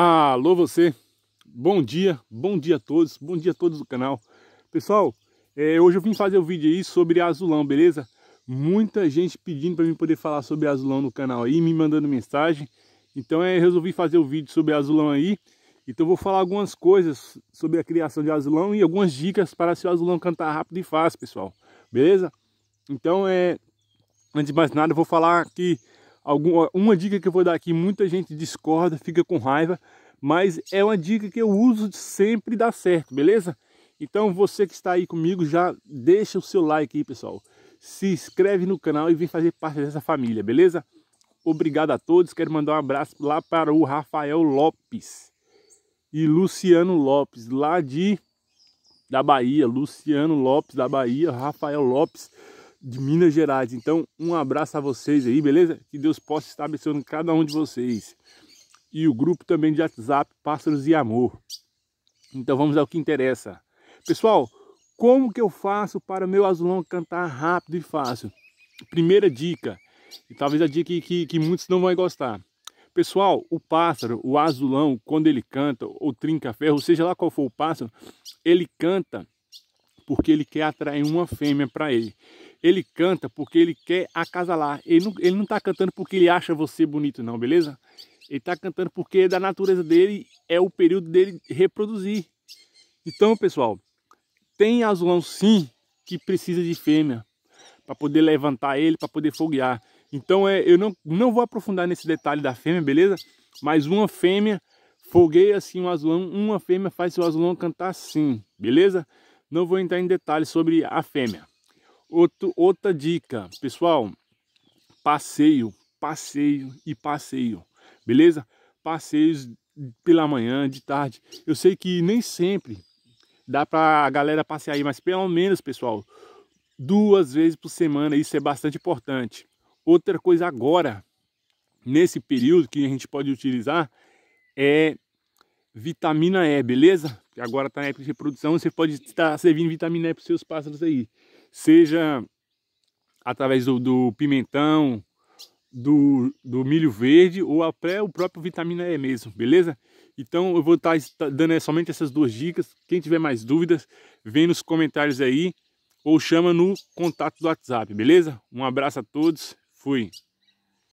Alô você, bom dia, bom dia a todos, bom dia a todos do canal Pessoal, é, hoje eu vim fazer um vídeo aí sobre azulão, beleza? Muita gente pedindo para mim poder falar sobre azulão no canal aí, me mandando mensagem Então é, resolvi fazer o um vídeo sobre azulão aí Então vou falar algumas coisas sobre a criação de azulão e algumas dicas para se o azulão cantar rápido e fácil, pessoal Beleza? Então é, antes de mais nada eu vou falar que Alguma, uma dica que eu vou dar aqui, muita gente discorda, fica com raiva, mas é uma dica que eu uso sempre dá certo, beleza? Então você que está aí comigo já deixa o seu like aí, pessoal. Se inscreve no canal e vem fazer parte dessa família, beleza? Obrigado a todos. Quero mandar um abraço lá para o Rafael Lopes e Luciano Lopes, lá de da Bahia, Luciano Lopes da Bahia, Rafael Lopes de Minas Gerais. Então, um abraço a vocês aí, beleza? Que Deus possa estar abençoando cada um de vocês. E o grupo também de WhatsApp Pássaros e Amor. Então, vamos ao que interessa. Pessoal, como que eu faço para meu azulão cantar rápido e fácil? Primeira dica, e talvez a dica que, que, que muitos não vão gostar. Pessoal, o pássaro, o azulão, quando ele canta, ou trinca-ferro, seja lá qual for o pássaro, ele canta porque ele quer atrair uma fêmea para ele. Ele canta porque ele quer acasalar. Ele não, ele não tá cantando porque ele acha você bonito, não, beleza? Ele tá cantando porque é da natureza dele é o período dele reproduzir. Então, pessoal, tem azulão sim que precisa de fêmea para poder levantar ele, para poder foguear. Então, é, eu não, não vou aprofundar nesse detalhe da fêmea, beleza? Mas uma fêmea fogueia assim o um azulão, uma fêmea faz seu azulão cantar assim, beleza? Não vou entrar em detalhes sobre a fêmea. Outro, outra dica, pessoal, passeio, passeio e passeio, beleza? Passeios pela manhã, de tarde. Eu sei que nem sempre dá para a galera passear aí, mas pelo menos, pessoal, duas vezes por semana, isso é bastante importante. Outra coisa agora, nesse período que a gente pode utilizar, é vitamina E, beleza? Agora está na época de reprodução, você pode estar servindo vitamina E para os seus pássaros aí. Seja através do, do pimentão, do, do, milho verde ou até o próprio vitamina E mesmo, beleza? Então eu vou estar tá, tá dando somente essas duas dicas. Quem tiver mais dúvidas, vem nos comentários aí ou chama no contato do WhatsApp, beleza? Um abraço a todos, fui!